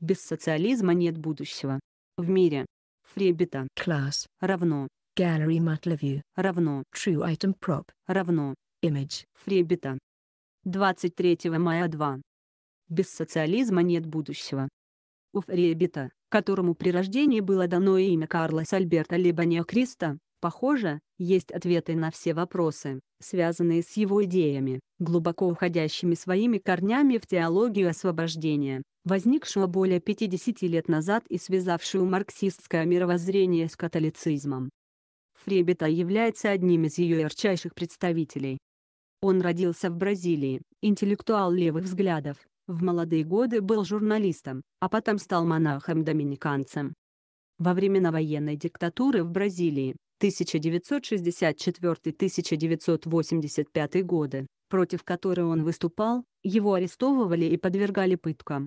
Без социализма нет будущего. В мире. Фребита. Класс Равно. Gallery Matleview. Равно. True item prop. Равно. Image. Фребита. 23 мая 2. Без социализма нет будущего. У Фребита, которому при рождении было дано имя Карлос Альберта Лебанио Криста, Похоже, есть ответы на все вопросы, связанные с его идеями, глубоко уходящими своими корнями в теологию освобождения, возникшую более 50 лет назад и связавшую марксистское мировоззрение с католицизмом. Фребета является одним из ее ярчайших представителей. Он родился в Бразилии, интеллектуал левых взглядов, в молодые годы был журналистом, а потом стал монахом-доминиканцем. Во времена военной диктатуры в Бразилии 1964-1985 годы, против которой он выступал, его арестовывали и подвергали пыткам.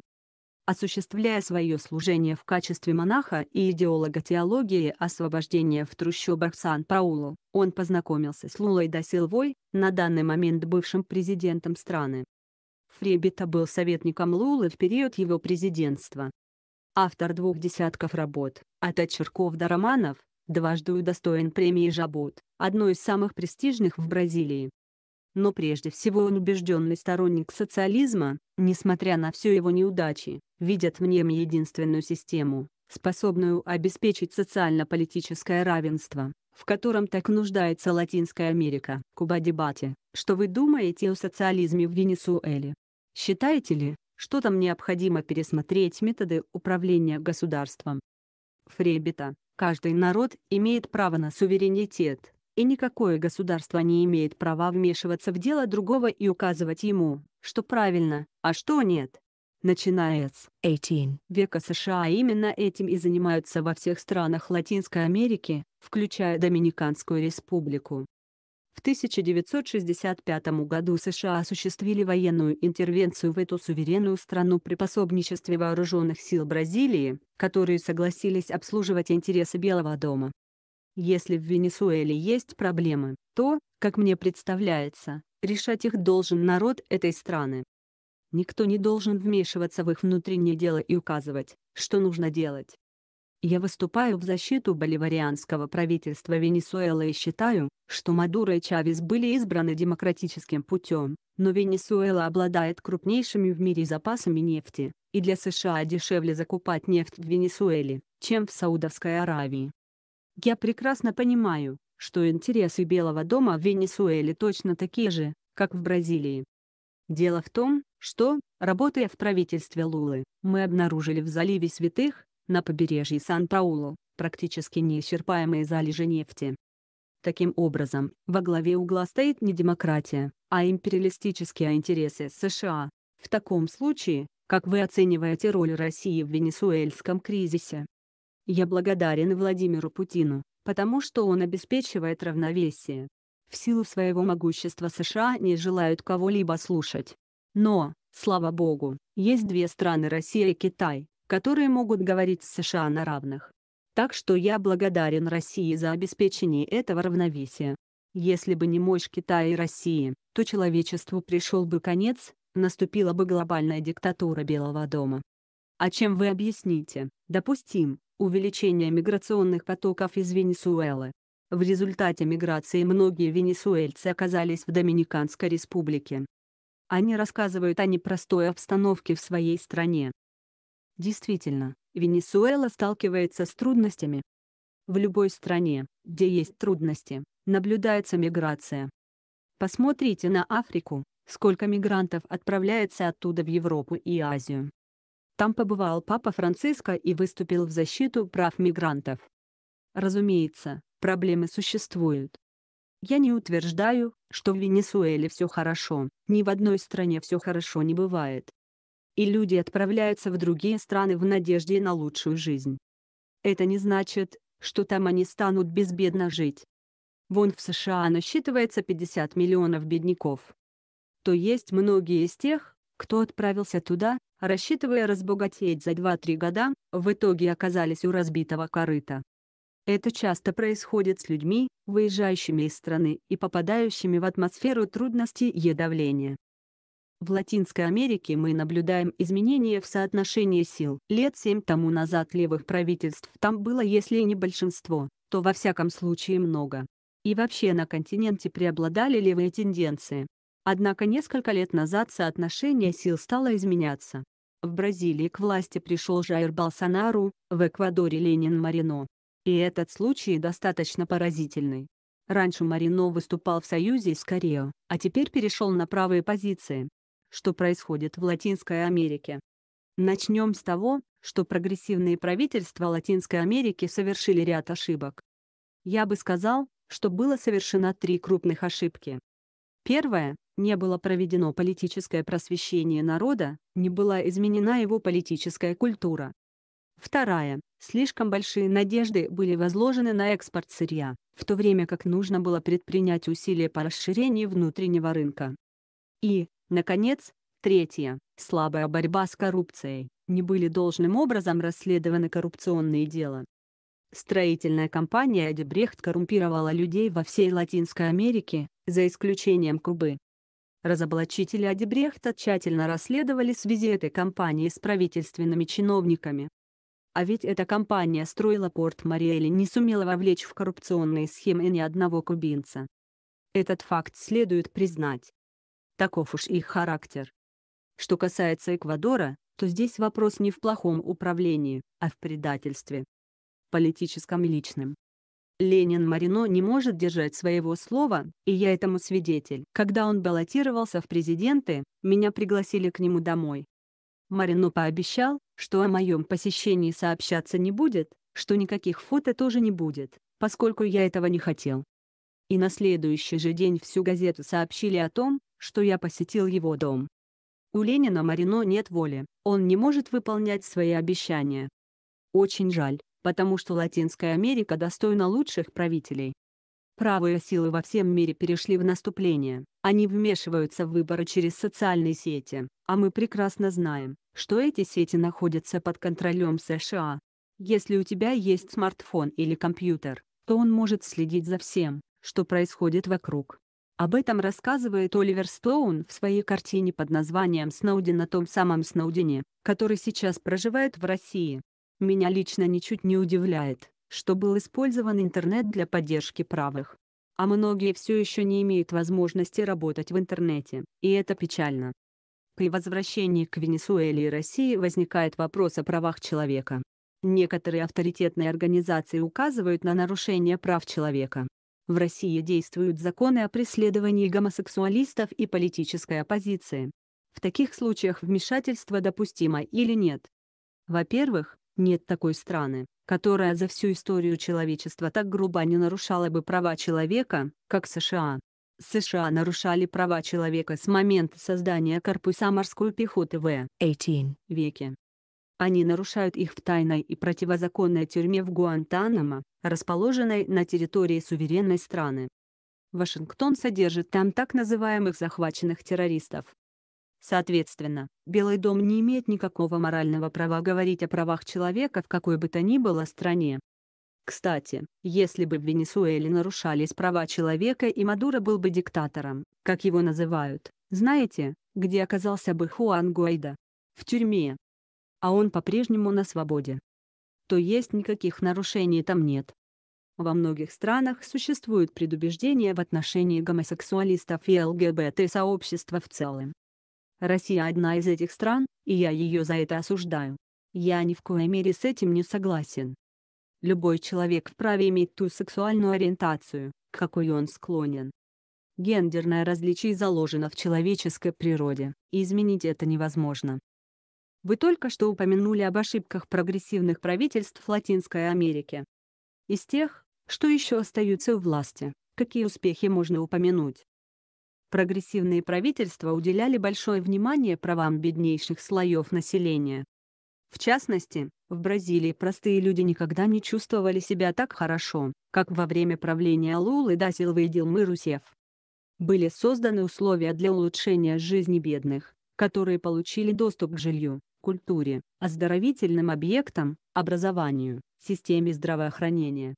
Осуществляя свое служение в качестве монаха и идеолога теологии освобождения в трущобах Сан-Паулу, он познакомился с Лулой Досилвой, на данный момент бывшим президентом страны. Фребита был советником Лулы в период его президентства. Автор двух десятков работ, от очерков до романов, дважды удостоен премии Жабот, одной из самых престижных в Бразилии. Но прежде всего он убежденный сторонник социализма, несмотря на все его неудачи, видят в нем единственную систему, способную обеспечить социально-политическое равенство, в котором так нуждается Латинская Америка. Куба дебате, что вы думаете о социализме в Венесуэле? Считаете ли, что там необходимо пересмотреть методы управления государством? Фребита, Каждый народ имеет право на суверенитет, и никакое государство не имеет права вмешиваться в дело другого и указывать ему, что правильно, а что нет. Начиная с 18 века США именно этим и занимаются во всех странах Латинской Америки, включая Доминиканскую республику. В 1965 году США осуществили военную интервенцию в эту суверенную страну при пособничестве вооруженных сил Бразилии, которые согласились обслуживать интересы Белого дома. Если в Венесуэле есть проблемы, то, как мне представляется, решать их должен народ этой страны. Никто не должен вмешиваться в их внутреннее дело и указывать, что нужно делать. Я выступаю в защиту боливарианского правительства Венесуэлы и считаю, что Мадуро и Чавес были избраны демократическим путем, но Венесуэла обладает крупнейшими в мире запасами нефти, и для США дешевле закупать нефть в Венесуэле, чем в Саудовской Аравии. Я прекрасно понимаю, что интересы Белого дома в Венесуэле точно такие же, как в Бразилии. Дело в том, что, работая в правительстве Лулы, мы обнаружили в заливе Святых, на побережье Сан-Паулу, практически неисчерпаемые залежи нефти. Таким образом, во главе угла стоит не демократия, а империалистические интересы США. В таком случае, как вы оцениваете роль России в венесуэльском кризисе? Я благодарен Владимиру Путину, потому что он обеспечивает равновесие. В силу своего могущества США не желают кого-либо слушать. Но, слава богу, есть две страны Россия и Китай, которые могут говорить с США на равных. Так что я благодарен России за обеспечение этого равновесия. Если бы не мощь Китая и России, то человечеству пришел бы конец, наступила бы глобальная диктатура Белого дома. А чем вы объясните, допустим, увеличение миграционных потоков из Венесуэлы? В результате миграции многие венесуэльцы оказались в Доминиканской республике. Они рассказывают о непростой обстановке в своей стране, Действительно, Венесуэла сталкивается с трудностями. В любой стране, где есть трудности, наблюдается миграция. Посмотрите на Африку, сколько мигрантов отправляется оттуда в Европу и Азию. Там побывал Папа Франциско и выступил в защиту прав мигрантов. Разумеется, проблемы существуют. Я не утверждаю, что в Венесуэле все хорошо, ни в одной стране все хорошо не бывает и люди отправляются в другие страны в надежде на лучшую жизнь. Это не значит, что там они станут безбедно жить. Вон в США насчитывается 50 миллионов бедняков. То есть многие из тех, кто отправился туда, рассчитывая разбогатеть за 2-3 года, в итоге оказались у разбитого корыта. Это часто происходит с людьми, выезжающими из страны и попадающими в атмосферу трудностей и давления. В Латинской Америке мы наблюдаем изменения в соотношении сил. Лет семь тому назад левых правительств там было если и не большинство, то во всяком случае много. И вообще на континенте преобладали левые тенденции. Однако несколько лет назад соотношение сил стало изменяться. В Бразилии к власти пришел Жаир Болсонару, в Эквадоре Ленин Марино. И этот случай достаточно поразительный. Раньше Марино выступал в союзе с Корео, а теперь перешел на правые позиции что происходит в Латинской Америке. Начнем с того, что прогрессивные правительства Латинской Америки совершили ряд ошибок. Я бы сказал, что было совершено три крупных ошибки. Первое – не было проведено политическое просвещение народа, не была изменена его политическая культура. Второе: слишком большие надежды были возложены на экспорт сырья, в то время как нужно было предпринять усилия по расширению внутреннего рынка. И, Наконец, третье. Слабая борьба с коррупцией. Не были должным образом расследованы коррупционные дела. Строительная компания Адебрехт коррумпировала людей во всей Латинской Америке, за исключением Кубы. Разоблачители Адебрехта тщательно расследовали связи этой компании с правительственными чиновниками. А ведь эта компания строила порт Мариэли не сумела вовлечь в коррупционные схемы ни одного кубинца. Этот факт следует признать. Таков уж их характер. Что касается Эквадора, то здесь вопрос не в плохом управлении, а в предательстве. Политическом и личном. Ленин Марино не может держать своего слова, и я этому свидетель. Когда он баллотировался в президенты, меня пригласили к нему домой. Марино пообещал, что о моем посещении сообщаться не будет, что никаких фото тоже не будет, поскольку я этого не хотел. И на следующий же день всю газету сообщили о том, что я посетил его дом. У Ленина Марино нет воли, он не может выполнять свои обещания. Очень жаль, потому что Латинская Америка достойна лучших правителей. Правые силы во всем мире перешли в наступление, они вмешиваются в выборы через социальные сети, а мы прекрасно знаем, что эти сети находятся под контролем США. Если у тебя есть смартфон или компьютер, то он может следить за всем, что происходит вокруг. Об этом рассказывает Оливер Стоун в своей картине под названием «Сноуден на том самом Сноудене», который сейчас проживает в России. Меня лично ничуть не удивляет, что был использован интернет для поддержки правых. А многие все еще не имеют возможности работать в интернете, и это печально. При возвращении к Венесуэле и России возникает вопрос о правах человека. Некоторые авторитетные организации указывают на нарушение прав человека, в России действуют законы о преследовании гомосексуалистов и политической оппозиции. В таких случаях вмешательство допустимо или нет? Во-первых, нет такой страны, которая за всю историю человечества так грубо не нарушала бы права человека, как США. США нарушали права человека с момента создания корпуса морской пехоты в 18 веке. Они нарушают их в тайной и противозаконной тюрьме в Гуантанамо, расположенной на территории суверенной страны. Вашингтон содержит там так называемых захваченных террористов. Соответственно, Белый дом не имеет никакого морального права говорить о правах человека в какой бы то ни было стране. Кстати, если бы в Венесуэле нарушались права человека и Мадуро был бы диктатором, как его называют, знаете, где оказался бы Хуан Гуайда? В тюрьме, а он по-прежнему на свободе. То есть никаких нарушений там нет. Во многих странах существуют предубеждения в отношении гомосексуалистов и ЛГБТ-сообщества в целом. Россия одна из этих стран, и я ее за это осуждаю. Я ни в коей мере с этим не согласен. Любой человек вправе иметь ту сексуальную ориентацию, к какой он склонен. Гендерное различие заложено в человеческой природе, и изменить это невозможно. Вы только что упомянули об ошибках прогрессивных правительств Латинской Америки. Из тех, что еще остаются у власти, какие успехи можно упомянуть? Прогрессивные правительства уделяли большое внимание правам беднейших слоев населения. В частности, в Бразилии простые люди никогда не чувствовали себя так хорошо, как во время правления Лулы да Силвы и Дилмы Русев. Были созданы условия для улучшения жизни бедных, которые получили доступ к жилью, культуре, оздоровительным объектам, образованию, системе здравоохранения.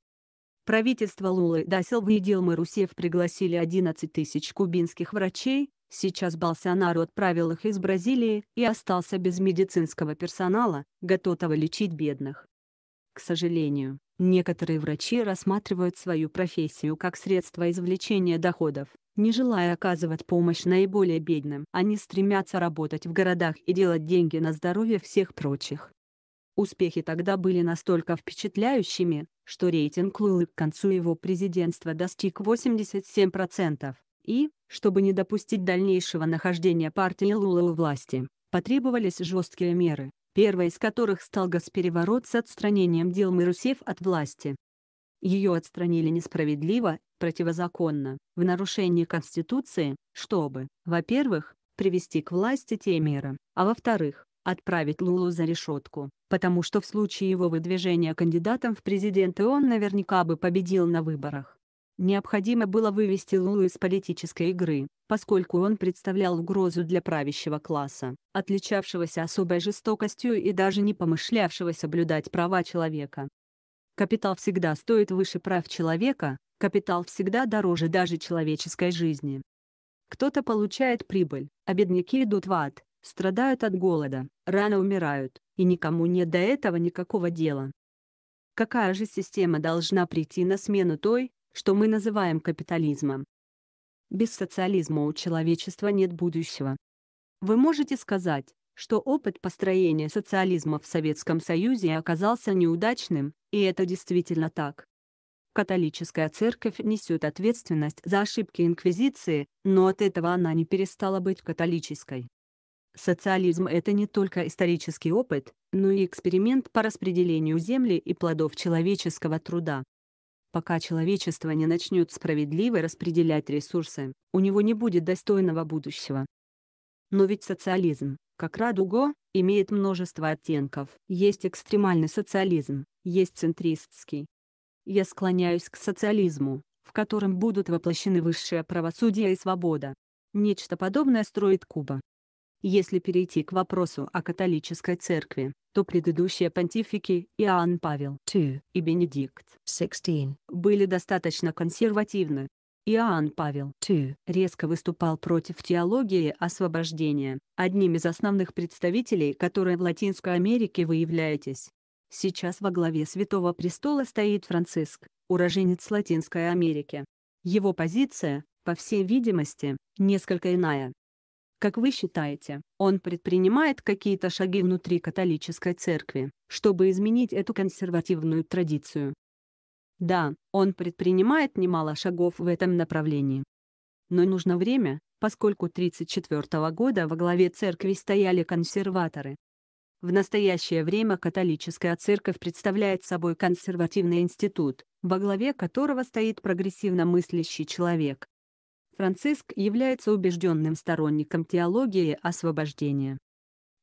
Правительство Лулы Дасилвы и Дилмы Русев пригласили 11 тысяч кубинских врачей, сейчас Болсонару отправил их из Бразилии и остался без медицинского персонала, готового лечить бедных. К сожалению, Некоторые врачи рассматривают свою профессию как средство извлечения доходов, не желая оказывать помощь наиболее бедным. Они стремятся работать в городах и делать деньги на здоровье всех прочих. Успехи тогда были настолько впечатляющими, что рейтинг Лулы к концу его президентства достиг 87%, и, чтобы не допустить дальнейшего нахождения партии Лулы у власти, потребовались жесткие меры, первая из которых стал госпереворот с отстранением Дилмы Русев от власти. Ее отстранили несправедливо, противозаконно, в нарушении Конституции, чтобы, во-первых, привести к власти те меры, а во-вторых, отправить Лулу за решетку, потому что в случае его выдвижения кандидатом в президенты он наверняка бы победил на выборах. Необходимо было вывести Лулу из политической игры, поскольку он представлял угрозу для правящего класса, отличавшегося особой жестокостью и даже не помышлявшего соблюдать права человека. Капитал всегда стоит выше прав человека, капитал всегда дороже даже человеческой жизни. Кто-то получает прибыль, а бедняки идут в ад, страдают от голода, рано умирают, и никому нет до этого никакого дела. Какая же система должна прийти на смену той, что мы называем капитализмом. Без социализма у человечества нет будущего. Вы можете сказать, что опыт построения социализма в Советском Союзе оказался неудачным, и это действительно так. Католическая церковь несет ответственность за ошибки Инквизиции, но от этого она не перестала быть католической. Социализм – это не только исторический опыт, но и эксперимент по распределению земли и плодов человеческого труда. Пока человечество не начнет справедливо распределять ресурсы, у него не будет достойного будущего. Но ведь социализм, как радуга, имеет множество оттенков. Есть экстремальный социализм, есть центристский. Я склоняюсь к социализму, в котором будут воплощены высшее правосудие и свобода. Нечто подобное строит Куба. Если перейти к вопросу о католической церкви, то предыдущие понтифики Иоанн Павел II и Бенедикт XVI были достаточно консервативны. Иоанн Павел II резко выступал против теологии освобождения, одним из основных представителей которой в Латинской Америке вы являетесь. Сейчас во главе Святого Престола стоит Франциск, уроженец Латинской Америки. Его позиция, по всей видимости, несколько иная. Как вы считаете, он предпринимает какие-то шаги внутри католической церкви, чтобы изменить эту консервативную традицию? Да, он предпринимает немало шагов в этом направлении. Но нужно время, поскольку 1934 года во главе церкви стояли консерваторы. В настоящее время католическая церковь представляет собой консервативный институт, во главе которого стоит прогрессивно мыслящий человек, Франциск является убежденным сторонником теологии освобождения.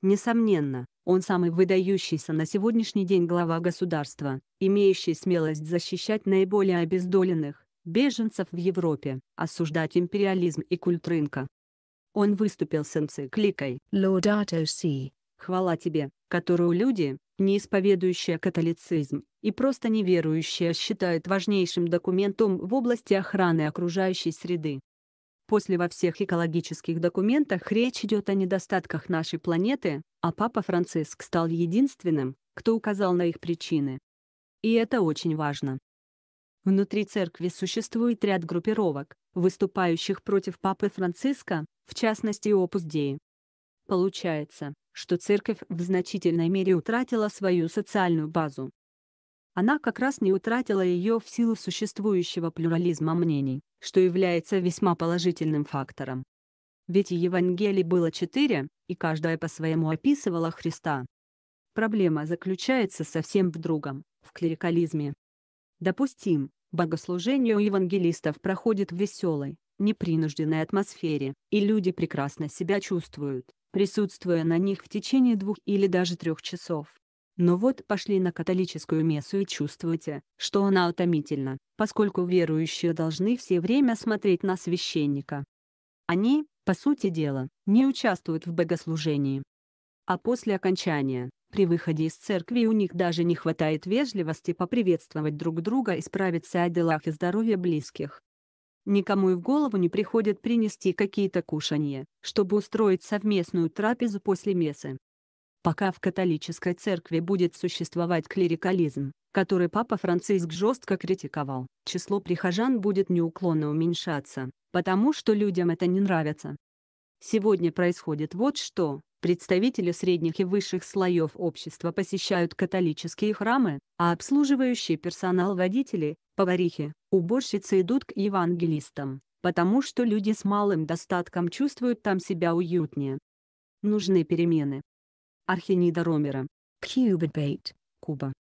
Несомненно, он самый выдающийся на сегодняшний день глава государства, имеющий смелость защищать наиболее обездоленных, беженцев в Европе, осуждать империализм и культ рынка. Он выступил с энцикликой «Laudato Si» – «Хвала тебе», которую люди, не исповедующие католицизм и просто неверующие считают важнейшим документом в области охраны окружающей среды. После во всех экологических документах речь идет о недостатках нашей планеты, а Папа Франциск стал единственным, кто указал на их причины. И это очень важно. Внутри церкви существует ряд группировок, выступающих против Папы Франциска, в частности Опус Деи. Получается, что церковь в значительной мере утратила свою социальную базу она как раз не утратила ее в силу существующего плюрализма мнений, что является весьма положительным фактором. Ведь Евангелий было четыре, и каждая по-своему описывала Христа. Проблема заключается совсем в другом, в клерикализме. Допустим, богослужение у евангелистов проходит в веселой, непринужденной атмосфере, и люди прекрасно себя чувствуют, присутствуя на них в течение двух или даже трех часов. Но вот пошли на католическую мессу и чувствуете, что она утомительна, поскольку верующие должны все время смотреть на священника. Они, по сути дела, не участвуют в богослужении. А после окончания, при выходе из церкви у них даже не хватает вежливости поприветствовать друг друга и справиться о делах и здоровье близких. Никому и в голову не приходит принести какие-то кушанье, чтобы устроить совместную трапезу после мессы. Пока в католической церкви будет существовать клерикализм, который Папа Франциск жестко критиковал, число прихожан будет неуклонно уменьшаться, потому что людям это не нравится. Сегодня происходит вот что, представители средних и высших слоев общества посещают католические храмы, а обслуживающий персонал водители, поварихи, уборщицы идут к евангелистам, потому что люди с малым достатком чувствуют там себя уютнее. Нужны перемены. Архенида Ромера. Кьюбит Бейт, Куба.